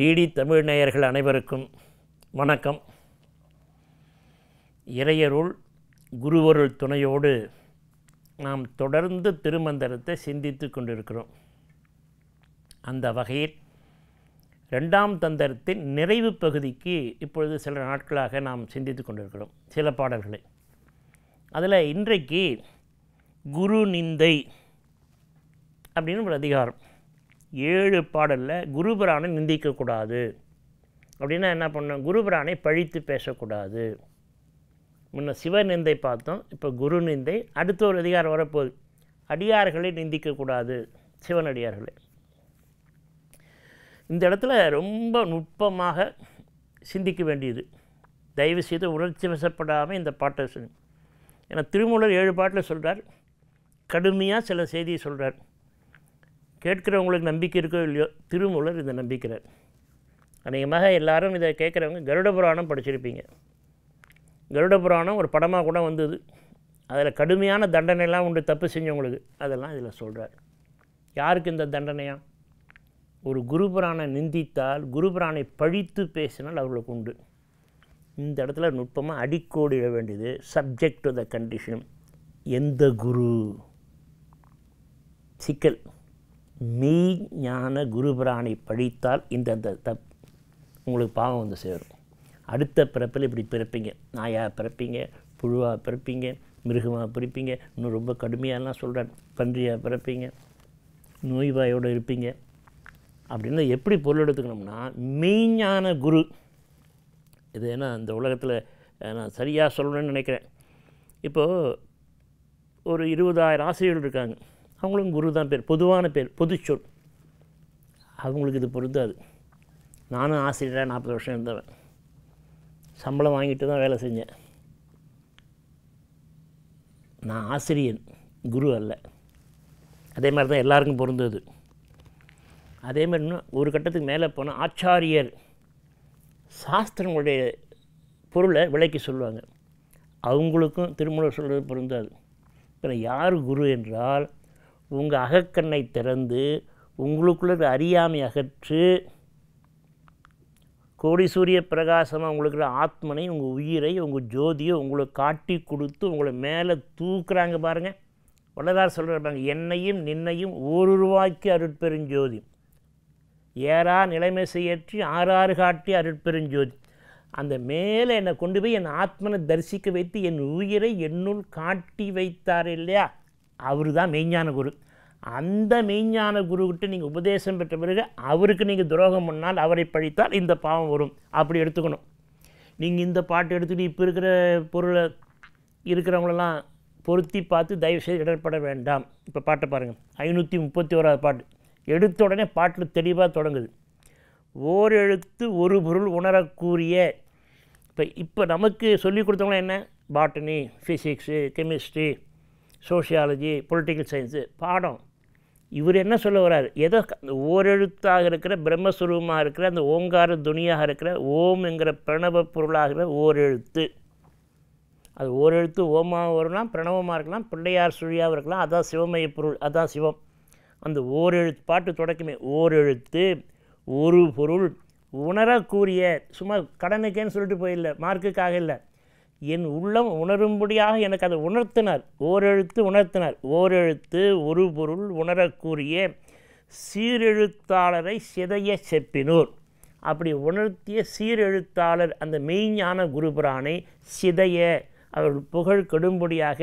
DD Tamil நேயர்கள் அனைவருக்கும் வணக்கம் இறையருள் குருவருள் துணையோடு நாம் தொடர்ந்து திருமந்திரத்தை சிந்தித்து கொண்டிருக்கிறோம் அந்த வகையில் ரெண்டாம் தந்திரத்தின் நிறைவு பகுதிக்கு இப்பொழுது சில நாட்களாக நாம் சிந்தித்து கொண்டிருக்கிறோம் சில பாடல்களை அதில் இன்றைக்கு குரு நிந்தை அப்படின்னு ஒரு அதிகாரம் ஏழு பாடலில் குருபிரானை நிந்திக்கக்கூடாது அப்படின்னா என்ன பண்ணோம் குருபிரானை பழித்து பேசக்கூடாது முன்ன சிவ நிந்தை பார்த்தோம் இப்போ குரு நிந்தை அடுத்த ஒரு அதிகாரம் வரப்போகுது அடியார்களை நிந்திக்கக்கூடாது சிவனடியார்களை இந்த இடத்துல ரொம்ப நுட்பமாக சிந்திக்க வேண்டியது தயவு செய்து உணர்ச்சி வசப்படாமல் இந்த பாட்டை ஏன்னா திருமூலர் ஏழு பாட்டில் சொல்கிறார் கடுமையாக சில செய்தியை சொல்கிறார் கேட்கிறவங்களுக்கு நம்பிக்கை இருக்கோ இல்லையோ திருமூலர் இதை நம்பிக்கிறார் அநேகமாக எல்லாரும் இதை கேட்குறவங்க கருட புராணம் படிச்சிருப்பீங்க கருட புராணம் ஒரு படமாக கூட வந்தது அதில் கடுமையான தண்டனைலாம் உண்டு தப்பு செஞ்சவங்களுக்கு அதெல்லாம் இதில் சொல்கிறார் யாருக்கு இந்த தண்டனையா ஒரு குரு புராணை நிந்தித்தால் குரு புராணை பழித்து பேசினால் அவர்களுக்கு உண்டு இந்த இடத்துல நுட்பமாக அடிக்கோடு இட வேண்டியது சப்ஜெக்ட் டு த கண்டிஷன் எந்த குரு சிக்கல் மெய் ஞான குருபிரானை பழித்தால் இந்த தப் உங்களுக்கு பாவம் வந்து சேரும் அடுத்த பிறப்பில் இப்படி பிறப்பீங்க நாயாக பிறப்பீங்க புழுவாக பிறப்பீங்க மிருகமாக பிறப்பீங்க இன்னும் ரொம்ப கடுமையாலாம் சொல்கிறேன் பன்றியாக பிறப்பீங்க நோய்வாயோடு இருப்பீங்க அப்படின்னா எப்படி பொருள் எடுத்துக்கணும்னா மெய்ஞான குரு இது ஏன்னா இந்த உலகத்தில் நான் சரியாக சொல்லணும்னு நினைக்கிறேன் இப்போது ஒரு இருபதாயிரம் ஆசிரியர்கள் இருக்காங்க அவங்களுக்கும் குரு தான் பேர் பொதுவான பேர் பொது சொல் அவங்களுக்கு இது பொருந்தாது நானும் ஆசிரியராக நாற்பது வருஷம் இருந்தவன் சம்பளம் வாங்கிட்டு தான் வேலை செஞ்சேன் நான் ஆசிரியன் குரு அல்ல அதே மாதிரி தான் எல்லாருக்கும் பொருந்தது அதே மாதிரி இன்னும் ஒரு கட்டத்துக்கு மேலே போனால் ஆச்சாரியர் சாஸ்திரங்களுடைய பொருளை விளக்கி சொல்லுவாங்க அவங்களுக்கும் திருமணம் சொல்கிறது பொருந்தாது இப்போ யார் குரு என்றால் உங்கள் அகக்கண்ணை திறந்து உங்களுக்குள்ள அறியாமை அகற்று கோடி சூரிய பிரகாசமாக உங்களுக்கு ஆத்மனை உங்கள் உயிரை உங்கள் ஜோதியை உங்களை காட்டி கொடுத்து உங்களை மேலே தூக்குறாங்க பாருங்கள் வள்ளலார் சொல்கிறார் பாருங்கள் என்னையும் நின்னையும் அருட்பெரும் அருட்பெருஞ்சோதி ஏறா நிலைமை செய்யற்றி ஆறாறு காட்டி ஜோதி அந்த மேலே என்னை கொண்டு போய் என் ஆத்மனை தரிசிக்க வைத்து என் உயிரை என்னுள் காட்டி வைத்தார் இல்லையா அவர் தான் மெய்ஞான குரு அந்த மெய்ஞான குருக்கிட்ட நீங்கள் உபதேசம் பெற்ற பிறகு அவருக்கு நீங்கள் துரோகம் பண்ணால் அவரை பழித்தால் இந்த பாவம் வரும் அப்படி எடுத்துக்கணும் நீங்கள் இந்த பாட்டு எடுத்துகிட்டு இப்போ இருக்கிற பொருளை இருக்கிறவங்களெல்லாம் பொருத்தி பார்த்து தயவு செய்து இடர்பட வேண்டாம் இப்போ பாட்டை பாருங்கள் ஐநூற்றி முப்பத்தி ஓராவது பாட்டு எடுத்த உடனே பாட்டில் தெளிவாக தொடங்குது ஓர் எழுத்து ஒரு பொருள் உணரக்கூறிய இப்போ இப்போ நமக்கு சொல்லிக் கொடுத்தவங்களாம் என்ன botany physics chemistry sociology political science பாடம் இவர் என்ன சொல்ல வர்றார் எதோ ஓரெழுத்தாக இருக்கிற பிரம்மஸ்வரூபமாக இருக்கிற அந்த ஓங்கார துணியாக இருக்கிற ஓம் என்கிற பிரணவ பொருளாகிற ஓரெழுத்து அது ஓரெழுத்து ஓமாக வரலாம் பிரணவமாக இருக்கலாம் பிள்ளையார் சுழியாகவும் இருக்கலாம் அதான் சிவமய பொருள் அதான் சிவம் அந்த ஓரெழுத்து பாட்டு தொடக்கமே ஓரெழுத்து ஒரு பொருள் உணரக்கூடிய சும்மா கடனுக்கேன்னு சொல்லிட்டு போயிடல மார்க்குக்காக இல்லை என் உள்ளம் உணரும்படியாக எனக்கு அதை உணர்த்தினார் ஓரெழுத்து உணர்த்தினார் ஓரெழுத்து ஒரு பொருள் உணரக்கூடிய சீரெழுத்தாளரை சிதைய செப்பினோர் அப்படி உணர்த்திய சீரெழுத்தாளர் அந்த மெய்ஞான குருபுரானை சிதைய அவர்கள் புகழ் கெடும்படியாக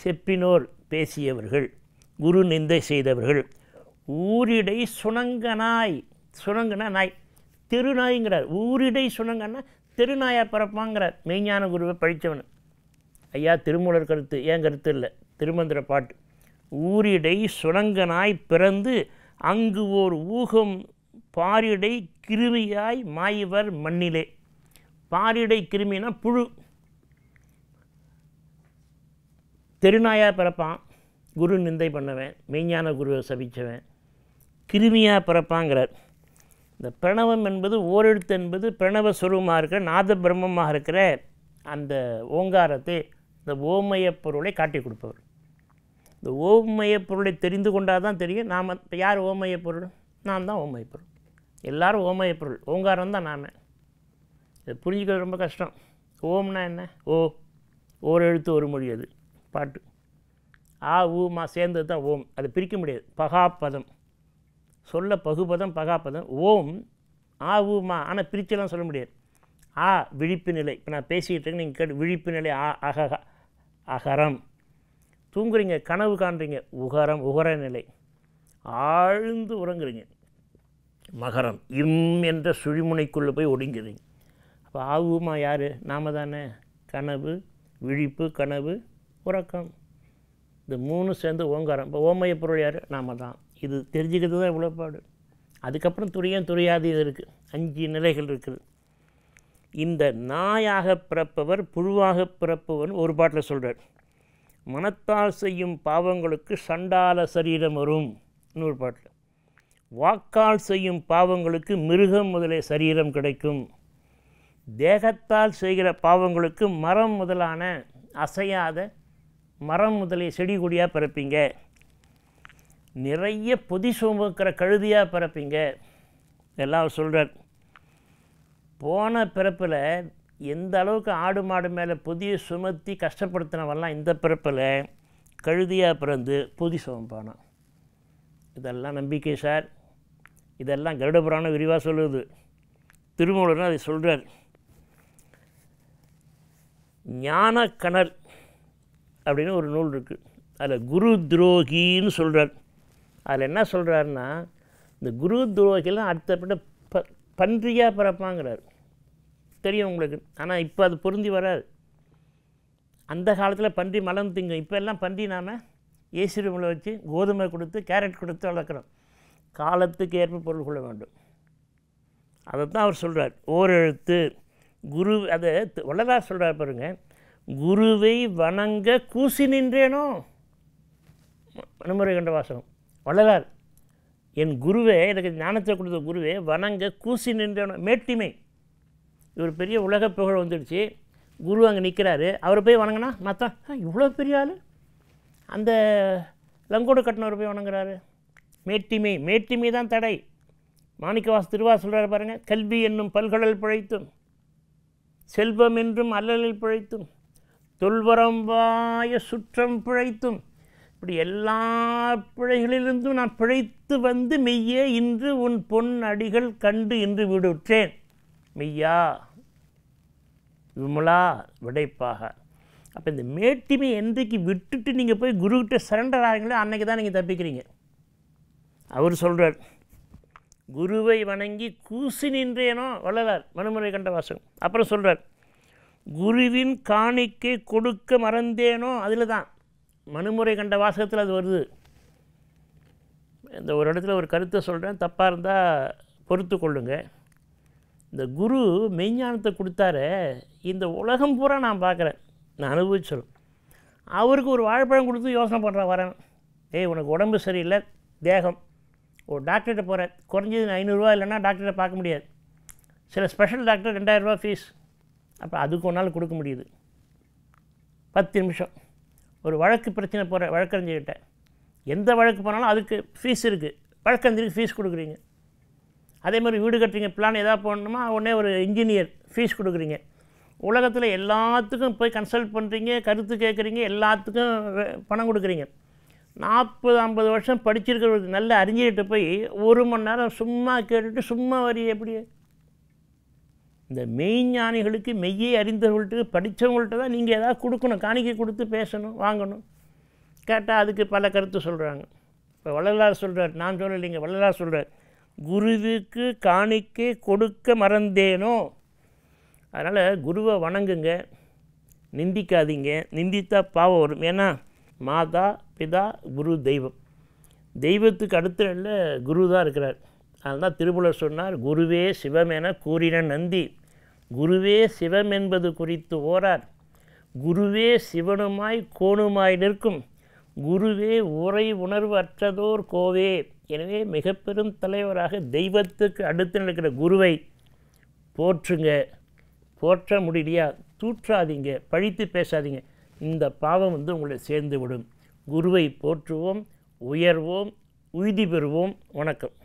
செப்பினோர் பேசியவர்கள் குரு நிந்தை செய்தவர்கள் ஊரிடை சுணங்கனாய் சுணங்கன நாய் திருநாய்ங்கிறார் ஊரிடை சுணங்கன்னா திருநாயா பிறப்பாங்கிற மெய்ஞான குருவை படித்தவன் ஐயா திருமூலர் கருத்து ஏன் கருத்து இல்லை திருமந்திர பாட்டு ஊரிடை சுரங்கனாய் பிறந்து அங்கு ஓர் ஊகம் பாரிடை கிருமியாய் மாய்வர் மண்ணிலே பாரிடை கிருமினா புழு தெருநாயாக பிறப்பான் குரு நிந்தை பண்ணுவேன் மெய்ஞான குருவை சபித்தவன் கிருமியாக பிறப்பாங்கிறார் இந்த பிரணவம் என்பது ஓரெழுத்து என்பது பிரணவ சுரூபமாக இருக்கிற நாத பிரம்மமாக இருக்கிற அந்த ஓங்காரத்தை இந்த ஓமய பொருளை காட்டி கொடுப்பவர் இந்த ஓமய பொருளை தெரிந்து கொண்டால் தான் தெரியும் நாம் இப்போ யார் ஓமய பொருள் நான் தான் ஓமய பொருள் எல்லோரும் ஓமய பொருள் ஓங்காரம் தான் நான் இதை புரிஞ்சுக்கிறது ரொம்ப கஷ்டம் ஓம்னா என்ன ஓ ஓர் எழுத்து ஒரு மொழி அது பாட்டு ஆ ஊ மா சேர்ந்தது தான் ஓம் அதை பிரிக்க முடியாது பகாபதம் சொல்ல பகுபதம் பகாபதம் ஓம் ஆ ஊமா ஆனால் பிரிச்செல்லாம் சொல்ல முடியாது ஆ விழிப்பு நிலை இப்போ நான் பேசிக்கிட்டு இருக்கேன் நீங்கள் கேட்டு விழிப்பு நிலை ஆ அகக அகரம் தூங்குறீங்க கனவு காண்றீங்க உகரம் உகர நிலை ஆழ்ந்து உறங்குறீங்க மகரம் இம் என்ற சுழிமுனைக்குள்ளே போய் ஒடுங்கிறீங்க அப்போ ஆவுமா யார் நாம தானே கனவு விழிப்பு கனவு உறக்கம் இந்த மூணு சேர்ந்து ஓங்காரம் இப்போ ஓமைய பொருள் யார் நாம தான் இது தெரிஞ்சுக்கிறது தான் இவ்வளோ பாடு அதுக்கப்புறம் துரியம் துரியாது இது இருக்குது அஞ்சு நிலைகள் இருக்குது இந்த நாயாக பிறப்பவர் புழுவாக பிறப்பவர் ஒரு பாட்டில் சொல்கிறார் மனத்தால் செய்யும் பாவங்களுக்கு சண்டால சரீரம் வரும் இன்னொரு பாட்டில் வாக்கால் செய்யும் பாவங்களுக்கு மிருகம் முதலே சரீரம் கிடைக்கும் தேகத்தால் செய்கிற பாவங்களுக்கு மரம் முதலான அசையாத மரம் முதலே செடி கொடியாக பிறப்பீங்க நிறைய பொதி சுமக்கிற கழுதியாக பிறப்பீங்க எல்லாம் சொல்கிறார் போன பிறப்பில் எந்த அளவுக்கு ஆடு மாடு மேலே பொதியை சுமத்தி கஷ்டப்படுத்தினவெல்லாம் இந்த பிறப்பில் கழுதியாக பிறந்து பொதி சுமப்பானான் இதெல்லாம் நம்பிக்கை சார் இதெல்லாம் கருடபுராணம் விரிவாக சொல்லுது திருமூலர்னு அதை சொல்கிறார் ஞானக்கணர் அப்படின்னு ஒரு நூல் இருக்குது அதில் குரு துரோகின்னு சொல்கிறார் அதில் என்ன சொல்கிறாருன்னா இந்த குரு துரோகிலாம் அடுத்தப்பட்ட ப பன்றியாக பிறப்பாங்கிறார் தெரியும் உங்களுக்கு ஆனால் இப்போ அது பொருந்தி வராது அந்த காலத்தில் பன்றி மலம் திங்கும் இப்போ எல்லாம் பன்றி நாம் ஏசி ரூமில் வச்சு கோதுமை கொடுத்து கேரட் கொடுத்து வளர்க்குறோம் காலத்துக்கு ஏற்ப பொருள் கொள்ள வேண்டும் அதை தான் அவர் சொல்கிறார் ஓரெழுத்து குரு அதை உள்ளதாக சொல்கிறார் பாருங்கள் குருவை வணங்க கூசி நின்றேனோ மனுமுறை கண்ட வாசகம் வள்ளலார் என் குருவே எனக்கு ஞானத்தை கொடுத்த குருவே வணங்க கூசி நின்றவன மேட்டிமை இவர் பெரிய உலக புகழ் வந்துடுச்சு குரு அங்கே நிற்கிறாரு அவர் போய் வணங்கினா மற்ற இவ்வளோ பெரிய ஆள் அந்த லங்கோடு கட்டினவர் போய் வணங்குறாரு மேட்டிமை மேட்டிமை தான் தடை மாணிக்கவாஸ் திருவா சொல்கிறார் பாருங்கள் கல்வி என்னும் பல்கடல் பிழைத்தும் செல்வம் என்றும் அல்லலில் பிழைத்தும் தொல்வரம்பாய சுற்றம் பிழைத்தும் இப்படி எல்லா பிழைகளிலிருந்தும் நான் பிழைத்து வந்து மெய்யே இன்று உன் பொன் அடிகள் கண்டு இன்று விடுற்றேன் மெய்யா விமலா விடைப்பாக அப்போ இந்த மேட்டிமை என்றைக்கு விட்டுட்டு நீங்கள் போய் குருக்கிட்ட சரண்டர் ஆகிறீங்களோ அன்றைக்கி தான் நீங்கள் தப்பிக்கிறீங்க அவர் சொல்கிறார் குருவை வணங்கி கூசி நின்றேனோ வள்ளலார் மனுமுறை கண்ட வாசகம் அப்புறம் சொல்கிறார் குருவின் காணிக்கை கொடுக்க மறந்தேனோ அதில் தான் மனுமுறை கண்ட வாசகத்தில் அது வருது இந்த ஒரு இடத்துல ஒரு கருத்தை சொல்கிறேன் தப்பாக இருந்தால் பொறுத்து கொள்ளுங்க இந்த குரு மெய்ஞானத்தை கொடுத்தாரு இந்த உலகம் பூரா நான் பார்க்குறேன் நான் அனுபவிச்சிடும் அவருக்கு ஒரு வாழைப்பழம் கொடுத்து யோசனை பண்ணுறேன் வரேன் ஏய் உனக்கு உடம்பு சரியில்லை தேகம் ஒரு டாக்டர்கிட்ட போகிறேன் குறைஞ்சது ஐநூறுரூவா இல்லைன்னா டாக்டரை பார்க்க முடியாது சில ஸ்பெஷல் டாக்டர் ரெண்டாயிரரூவா ஃபீஸ் அப்போ அதுக்கு ஒன்றால் கொடுக்க முடியுது பத்து நிமிஷம் ஒரு வழக்கு பிரச்சனை போகிற வழக்கறிஞர்கிட்ட எந்த வழக்கு போனாலும் அதுக்கு ஃபீஸ் இருக்குது வழக்கறிஞருக்கு ஃபீஸ் கொடுக்குறீங்க அதே மாதிரி வீடு கட்டுறீங்க பிளான் எதாவது போடணுமா உடனே ஒரு இன்ஜினியர் ஃபீஸ் கொடுக்குறீங்க உலகத்தில் எல்லாத்துக்கும் போய் கன்சல்ட் பண்ணுறீங்க கருத்து கேட்குறீங்க எல்லாத்துக்கும் பணம் கொடுக்குறீங்க நாற்பது ஐம்பது வருஷம் படிச்சிருக்கிற நல்ல அறிஞர்கிட்ட போய் ஒரு மணி நேரம் சும்மா கேட்டுட்டு சும்மா வரி எப்படி இந்த மெய்ஞானிகளுக்கு மெய்யை அறிந்தவர்கள்ட்டு படித்தவங்கள்ட்ட தான் நீங்கள் ஏதாவது கொடுக்கணும் காணிக்கை கொடுத்து பேசணும் வாங்கணும் கேட்டால் அதுக்கு பல கருத்து சொல்கிறாங்க இப்போ வள்ளலார் சொல்கிறார் நான் சொல்லலைங்க வள்ளலார் சொல்கிறார் குருவுக்கு காணிக்கை கொடுக்க மறந்தேனோ அதனால் குருவை வணங்குங்க நிந்திக்காதீங்க நிந்தித்தா பாவம் வரும் ஏன்னா மாதா பிதா குரு தெய்வம் தெய்வத்துக்கு அடுத்த நல்ல குரு தான் இருக்கிறார் அதனால் திருமூலர் சொன்னார் குருவே சிவம் என கூறின நந்தி குருவே சிவம் என்பது குறித்து ஓரார் குருவே சிவனுமாய் கோணுமாய் நிற்கும் குருவே உரை உணர்வு அற்றதோர் கோவே எனவே மிக பெரும் தலைவராக தெய்வத்துக்கு அடுத்து நிற்கிற குருவை போற்றுங்க போற்ற முடியலையா தூற்றாதீங்க பழித்து பேசாதீங்க இந்த பாவம் வந்து உங்களை சேர்ந்துவிடும் குருவை போற்றுவோம் உயர்வோம் உய்தி பெறுவோம் வணக்கம்